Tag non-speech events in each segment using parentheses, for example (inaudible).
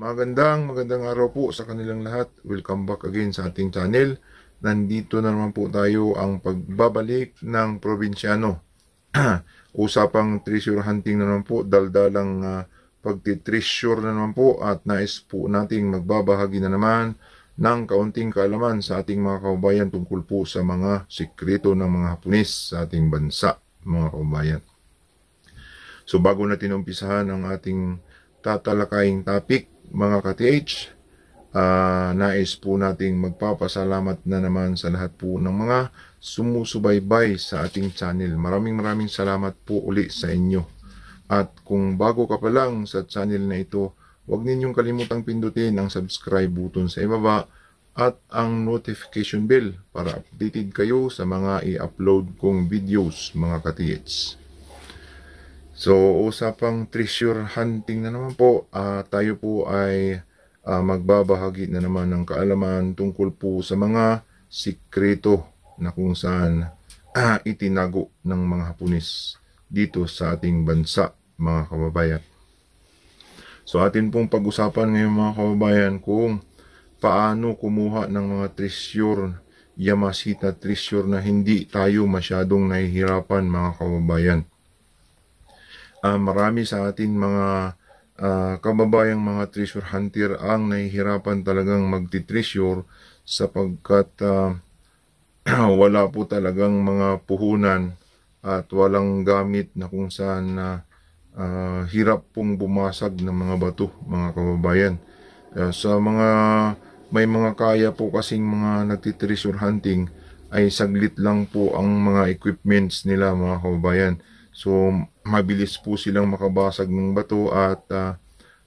Magandang magandang araw po sa kanilang lahat. Welcome back again sa ating channel. Nandito na naman po tayo ang pagbabalik ng probinsyano. (clears throat) Usapang treasure hunting na naman po, daldalang uh, pagtitreasure na naman po at nais po nating magbabahagi na naman ng kaunting kaalaman sa ating mga kaubayan tungkol po sa mga sikreto ng mga Haponis sa ating bansa, mga kaubayan. So bago natin umpisahan ang ating tatalakaying topic, mga ka-TH, uh, ah, nais po nating magpapasalamat na naman sa lahat po ng mga sumusubaybay sa ating channel. Maraming maraming salamat po uli sa inyo. At kung bago ka pa lang sa channel na ito, huwag ninyong kalimutang pindutin ang subscribe button sa ibaba at ang notification bell para updated kayo sa mga i-upload kong videos mga katiyets. So, usapang treasure hunting na naman po. Uh, tayo po ay uh, magbabahagi na naman ng kaalaman tungkol po sa mga sikreto na kung saan uh, itinago ng mga Haponis dito sa ating bansa, mga kababayan. So, atin pong pag-usapan ngayon mga kababayan kung paano kumuha ng mga treasure, Yamashita treasure na hindi tayo masyadong nahihirapan mga kababayan uh, marami sa ating mga uh, kababayang mga treasure hunter ang nahihirapan talagang magti-treasure sapagkat uh, (clears throat) wala po talagang mga puhunan at walang gamit na kung saan na uh, hirap pong bumasag ng mga bato mga kababayan. Uh, sa mga may mga kaya po kasing mga nagti-treasure hunting ay saglit lang po ang mga equipments nila mga kababayan. So, mabilis po silang makabasag ng bato at uh,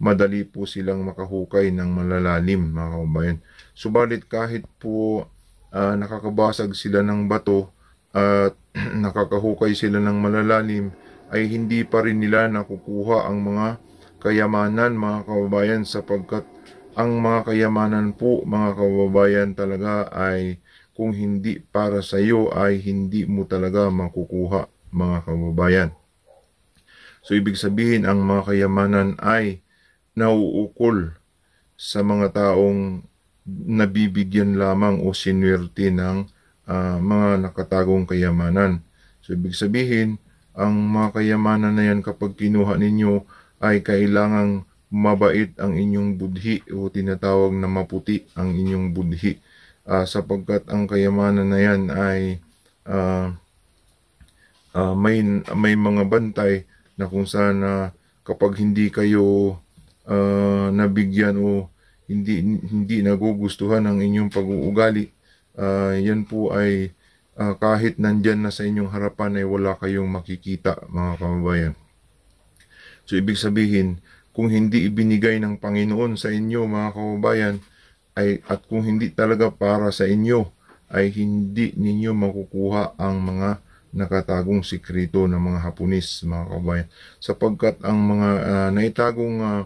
madali po silang makahukay ng malalalim, mga kabayan. Subalit kahit po uh, nakakabasag sila ng bato at (clears throat) nakakahukay sila ng malalalim, ay hindi pa rin nila nakukuha ang mga kayamanan, mga kababayan, sapagkat ang mga kayamanan po, mga kababayan, talaga ay kung hindi para sa iyo ay hindi mo talaga makukuha mga kababayan. So ibig sabihin ang mga kayamanan ay nauukol sa mga taong nabibigyan lamang o sinwerte ng uh, mga nakatagong kayamanan. So ibig sabihin ang mga kayamanan na yan kapag kinuha ninyo ay kailangang mabait ang inyong budhi o tinatawag na maputi ang inyong budhi uh, sapagkat ang kayamanan na yan ay uh, uh, may may mga bantay na kung saan uh, kapag hindi kayo uh, nabigyan o hindi hindi nagugustuhan ang inyong pag-uugali, uh, yan po ay uh, kahit nandyan na sa inyong harapan ay wala kayong makikita mga kababayan. So ibig sabihin, kung hindi ibinigay ng Panginoon sa inyo mga kababayan, ay, at kung hindi talaga para sa inyo, ay hindi ninyo makukuha ang mga nakatagong sikrito ng mga Haponis, mga kabayan. Sapagkat ang mga uh, naitagong uh,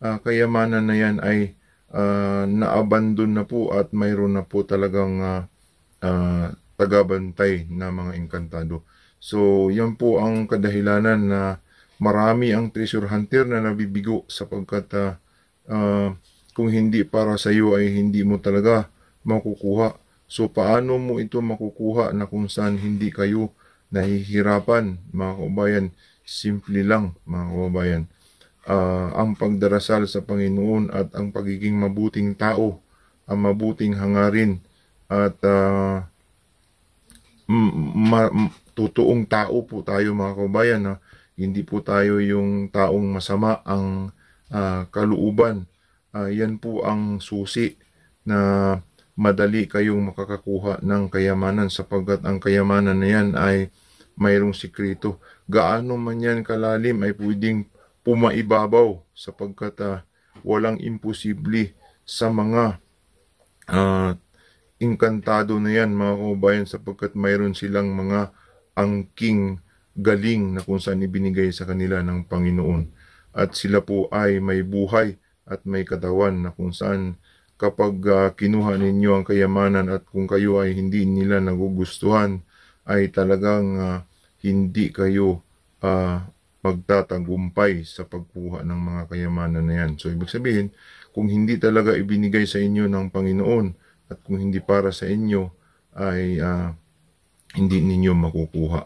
uh, kayamanan na yan ay uh, naabandon na po at mayroon na po talagang uh, uh, tagabantay na mga engkantado. So, yan po ang kadahilanan na marami ang treasure hunter na nabibigo sapagkat uh, uh, kung hindi para sa iyo ay hindi mo talaga makukuha. So, paano mo ito makukuha na kung saan hindi kayo nahihirapan, mga kabayan. Simple lang, mga kabayan. Uh, ah, ang pagdarasal sa Panginoon at ang pagiging mabuting tao, ang mabuting hangarin at uh, totoong tao po tayo mga kabayan. Ha? Hindi po tayo yung taong masama ang uh, ah, kaluuban. Uh, yan po ang susi na madali kayong makakakuha ng kayamanan sapagkat ang kayamanan na yan ay mayroong sikrito. Gaano man yan kalalim ay pwedeng pumaibabaw sapagkat uh, walang imposible sa mga uh, inkantado na yan mga kababayan sapagkat mayroon silang mga angking galing na kung saan ibinigay sa kanila ng Panginoon. At sila po ay may buhay at may katawan na kung saan kapag uh, kinuha ninyo ang kayamanan at kung kayo ay hindi nila nagugustuhan, ay talagang uh, hindi kayo uh, ah, magtatagumpay sa pagkuha ng mga kayamanan na yan. So ibig sabihin, kung hindi talaga ibinigay sa inyo ng Panginoon at kung hindi para sa inyo ay uh, hindi ninyo makukuha.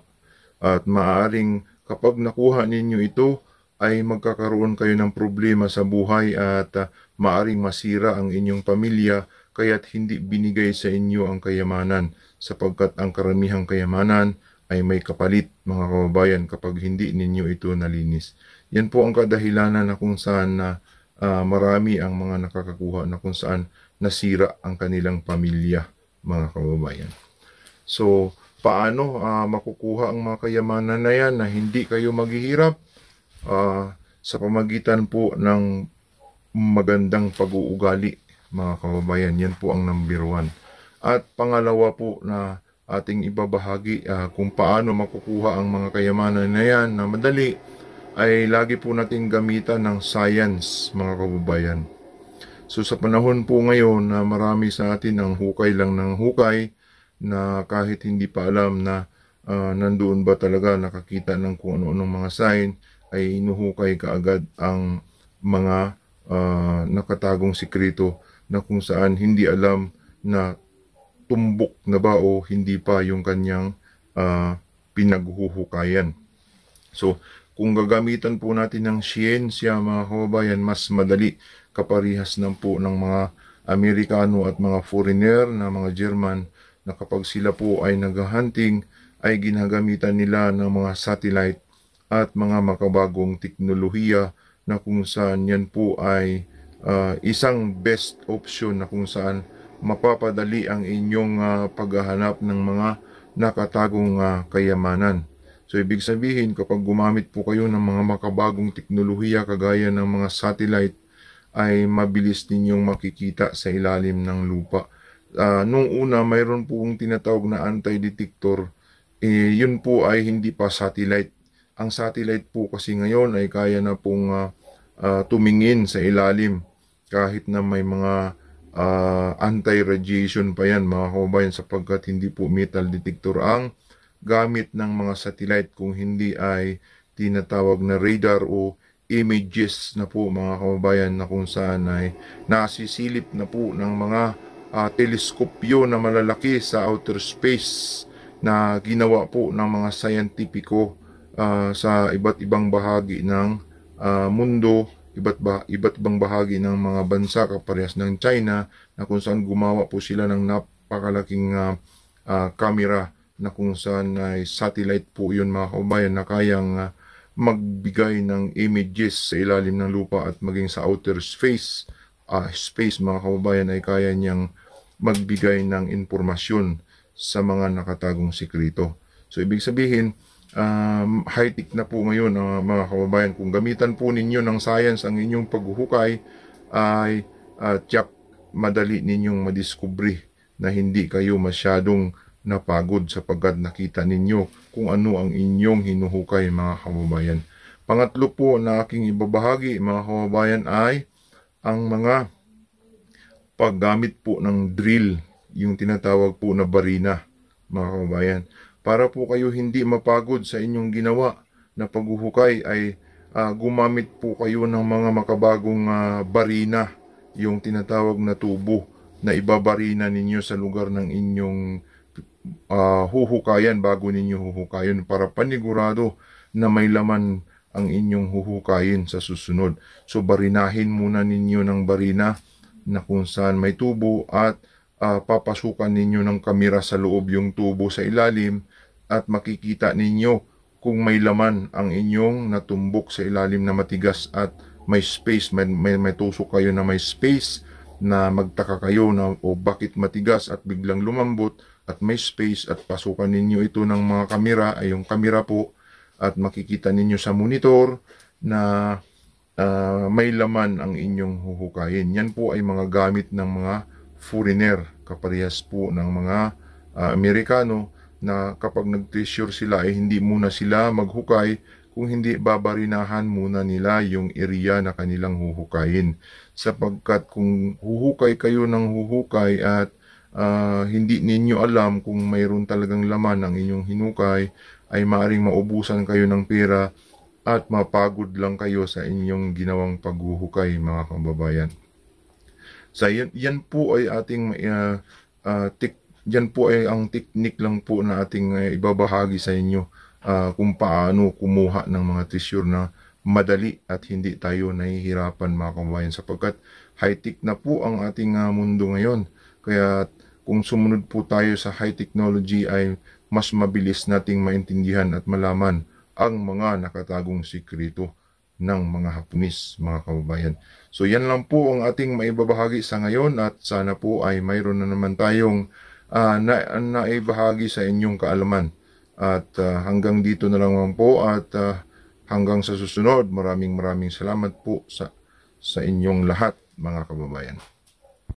At maaaring kapag nakuha ninyo ito ay magkakaroon kayo ng problema sa buhay at uh, maaring masira ang inyong pamilya kaya't hindi binigay sa inyo ang kayamanan, sapagkat ang karamihang kayamanan ay may kapalit, mga kababayan, kapag hindi ninyo ito nalinis. Yan po ang kadahilanan na kung saan na uh, marami ang mga nakakakuha na kung saan nasira ang kanilang pamilya, mga kababayan. So, paano uh, makukuha ang mga kayamanan na yan na hindi kayo maghihirap? Uh, sa pamagitan po ng magandang pag-uugali mga kababayan. Yan po ang number one. At pangalawa po na ating ibabahagi uh, kung paano makukuha ang mga kayamanan na yan na madali ay lagi po nating gamitan ng science mga kababayan. So sa panahon po ngayon na marami sa atin ang hukay lang ng hukay na kahit hindi pa alam na uh, nandoon ba talaga nakakita ng kung ano-anong mga sign ay inuhukay kaagad ang mga uh, nakatagong sikrito na kung saan hindi alam na tumbok na ba o hindi pa yung kanyang uh, pinaghuhukayan. So, kung gagamitan po natin ng siyensya mga kababayan, mas madali kaparihas ng po ng mga Amerikano at mga foreigner na mga German na kapag sila po ay naghahunting ay ginagamitan nila ng mga satellite at mga makabagong teknolohiya na kung saan yan po ay uh, isang best option na kung saan mapapadali ang inyong uh, paghahanap ng mga nakatagong uh, kayamanan. So ibig sabihin kapag gumamit po kayo ng mga makabagong teknolohiya kagaya ng mga satellite ay mabilis ninyong makikita sa ilalim ng lupa. Uh, nung una mayroon po pong tinatawag na anti-detector. Eh, yun po ay hindi pa satellite. Ang satellite po kasi ngayon ay kaya na pong uh, uh, tumingin sa ilalim kahit na may mga uh, anti-radiation pa yan mga kababayan sapagkat hindi po metal detector ang gamit ng mga satellite kung hindi ay tinatawag na radar o images na po mga kababayan na kung saan ay nasisilip na po ng mga uh, teleskopyo na malalaki sa outer space na ginawa po ng mga scientifico uh, sa iba't ibang bahagi ng uh, mundo iba't, ba, iba't bang bahagi ng mga bansa kaparehas ng China na kung saan gumawa po sila ng napakalaking uh, uh, camera na kung saan ay satellite po yun mga kaubayan na kayang uh, magbigay ng images sa ilalim ng lupa at maging sa outer space uh, space mga kaubayan ay kaya niyang magbigay ng impormasyon sa mga nakatagong sikrito. So ibig sabihin, um, high-tech na po ngayon uh, mga kababayan. Kung gamitan po ninyo ng science ang inyong paghuhukay ay uh, tiyak madali ninyong madiskubre na hindi kayo masyadong napagod sapagkat nakita ninyo kung ano ang inyong hinuhukay mga kababayan. Pangatlo po na aking ibabahagi mga kababayan ay ang mga paggamit po ng drill, yung tinatawag po na barina mga kababayan para po kayo hindi mapagod sa inyong ginawa na paghuhukay ay uh, gumamit po kayo ng mga makabagong uh, barina, yung tinatawag na tubo na ibabarina ninyo sa lugar ng inyong uh, huhukayan bago ninyo huhukayan para panigurado na may laman ang inyong huhukayin sa susunod. So barinahin muna ninyo ng barina na kung saan may tubo at uh, papasukan ninyo ng kamera sa loob yung tubo sa ilalim at makikita ninyo kung may laman ang inyong natumbok sa ilalim na matigas at may space, may, may, may tusok kayo na may space na magtaka kayo na o bakit matigas at biglang lumambot at may space at pasukan ninyo ito ng mga kamera ay yung kamera po at makikita ninyo sa monitor na uh, may laman ang inyong huhukayin. Yan po ay mga gamit ng mga foreigner, kaparehas po ng mga uh, Amerikano na kapag nag-treasure sila ay eh, hindi muna sila maghukay kung hindi babarinahan muna nila yung area na kanilang huhukayin. Sapagkat kung huhukay kayo ng huhukay at uh, hindi ninyo alam kung mayroon talagang laman ang inyong hinukay, ay maaring maubusan kayo ng pera at mapagod lang kayo sa inyong ginawang paghuhukay mga kababayan. So yan, yan po ay ating uh, uh, tik, yan po ay ang technique lang po na ating uh, ibabahagi sa inyo uh, kung paano kumuha ng mga treasure na madali at hindi tayo nahihirapan mga kababayan sapagkat high-tech na po ang ating uh, mundo ngayon. Kaya kung sumunod po tayo sa high technology ay mas mabilis nating maintindihan at malaman ang mga nakatagong sikrito ng mga hapnis, mga kababayan. So yan lang po ang ating maibabahagi sa ngayon at sana po ay mayroon na naman tayong uh, na, naibahagi sa inyong kaalaman. At uh, hanggang dito na lang po at uh, hanggang sa susunod, maraming maraming salamat po sa, sa inyong lahat mga kababayan.